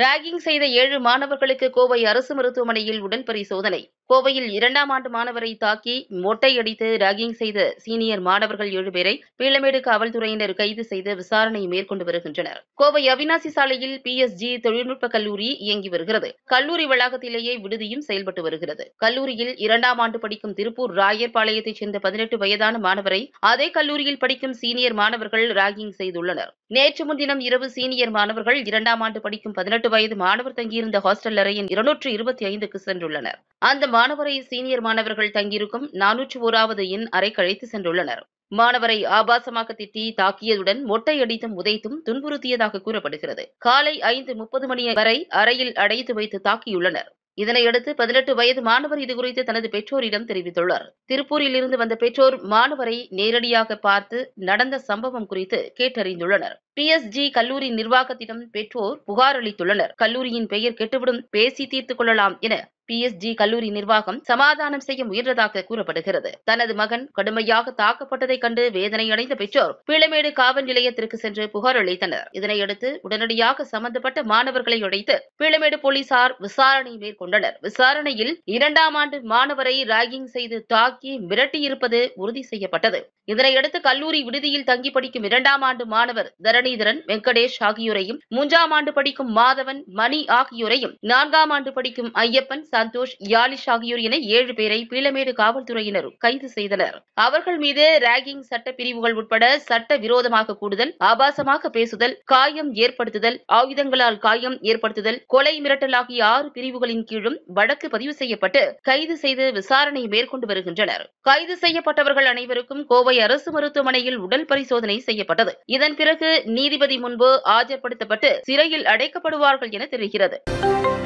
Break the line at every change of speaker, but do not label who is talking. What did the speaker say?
ragging செய்த ஏழு மாணவர்களுக்கு கோவை அரசு மருத்துவமனையில் உடல் பரிசோதனை கோவையில் இரண்டாம் ஆண்டு மாணவரை தாக்கி மொட்டையடித்து ராகிங் செய்த சீனியர் மாணவர்கள் ஏழு பேரை பீளமேடு காவல்துறையினர் கைது செய்து விசாரணை மேற்கொண்டு வருகின்றனர் கோவை அவினாசி சாலையில் ஜி தொழில்நுட்ப கல்லூரி இயங்கி வருகிறது கல்லூரி வளாகத்திலேயே விடுதியும் செயல்பட்டு வருகிறது கல்லூரியில் இரண்டாம் ஆண்டு படிக்கும் திருப்பூர் ராயர் பாளையத்தைச் சேர்ந்த பதினெட்டு வயதான மாணவரை அதே கல்லூரியில் படிக்கும் சீனியர் மாணவர்கள் ராகிங் செய்துள்ளனர் நேற்று முன்தினம் இரவு சீனியர் மாணவர்கள் இரண்டாம் ஆண்டு படிக்கும் பதினெட்டு பதினெட்டு வயது மாணவர் தங்கியிருந்த ஹாஸ்டல் அறையின் இருநூற்று இருபத்தி ஐந்துக்கு சென்றுள்ளனர் அந்த மாணவரை சீனியர் மாணவர்கள் தங்கியிருக்கும் நானூற்று ஓராவது எண் அறை கழித்து சென்றுள்ளனர் மாணவரை ஆபாசமாக திட்டி தாக்கியதுடன் மொட்டையடித்தும் உதைத்தும் துன்புறுத்தியதாக கூறப்படுகிறது காலை ஐந்து முப்பது மணி வரை அறையில் அடைத்து வைத்து தாக்கியுள்ளனர் இதனையடுத்து பதினெட்டு வயது மாணவர் இதுகுறித்து தனது பெற்றோரிடம் தெரிவித்துள்ளார் திருப்பூரில் இருந்து வந்த பெற்றோர் மாணவரை நேரடியாக பார்த்து நடந்த சம்பவம் குறித்து கேட்டறிந்துள்ளனர் பி எஸ் ஜி கல்லூரி நிர்வாகத்திடம் பெற்றோர் புகார் அளித்துள்ளனர் கல்லூரியின் பெயர் கெட்டுவிடும் பேசி தீர்த்துக் கொள்ளலாம் என பிஎஸ்ஜி கல்லூரி நிர்வாகம் சமாதானம் செய்ய முயன்றதாக கூறப்படுகிறது தனது மகன் கடுமையாக தாக்கப்பட்டதை கண்டு வேதனையடைந்த பெற்றோர் பிளமேடு காவல் நிலையத்திற்கு சென்று புகார் அளித்தனர் இதனையடுத்து உடனடியாக சம்பந்தப்பட்ட மாணவர்களை அழைத்து பிளமேடு போலீசார் விசாரணை மேற்கொண்டனர் விசாரணையில் இரண்டாம் ஆண்டு மாணவரை ராகிங் செய்து தாக்கி மிரட்டியிருப்பது உறுதி செய்யப்பட்டது இதனையடுத்து கல்லூரி விடுதியில் தங்கி படிக்கும் இரண்டாம் ஆண்டு மாணவர் தரணிதரன் வெங்கடேஷ் ஆகியோரையும் மூன்றாம் ஆண்டு படிக்கும் மாதவன் மணி ஆகியோரையும் நான்காம் ஆண்டு படிக்கும் ஐயப்பன் சந்தோஷ் யாலிஷ் ஆகியோர் என ஏழு பேரை பீளமேடு காவல்துறையினர் கைது செய்தனர் அவர்கள் மீது ராகிங் சட்ட பிரிவுகள் உட்பட சட்ட விரோதமாக கூடுதல் ஆபாசமாக பேசுதல் காயம் ஏற்படுத்துதல் ஆயுதங்களால் காயம் ஏற்படுத்துதல் கொலை மிரட்டல் ஆகிய ஆறு பிரிவுகளின் கீழும் வழக்கு பதிவு செய்யப்பட்டு கைது செய்து விசாரணை மேற்கொண்டு வருகின்றனர் கைது செய்யப்பட்டவர்கள் அனைவருக்கும் கோவை அரசு மருத்துவமனையில் உடல் பரிசோதனை செய்யப்பட்டது இதன் பிறகு நீதிபதி முன்பு ஆஜர்படுத்தப்பட்டு சிறையில் அடைக்கப்படுவார்கள் என தெரிகிறது